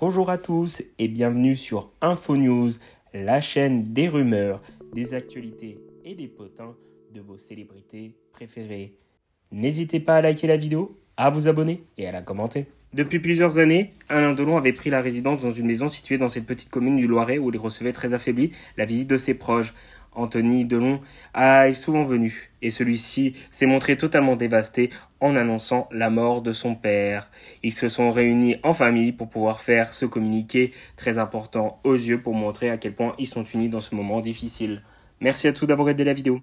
Bonjour à tous et bienvenue sur InfoNews, la chaîne des rumeurs, des actualités et des potins de vos célébrités préférées. N'hésitez pas à liker la vidéo, à vous abonner et à la commenter. Depuis plusieurs années, Alain Delon avait pris la résidence dans une maison située dans cette petite commune du Loiret où il recevait très affaibli la visite de ses proches. Anthony Delon a souvent venu et celui-ci s'est montré totalement dévasté en annonçant la mort de son père. Ils se sont réunis en famille pour pouvoir faire ce communiqué très important aux yeux pour montrer à quel point ils sont unis dans ce moment difficile. Merci à tous d'avoir aidé la vidéo.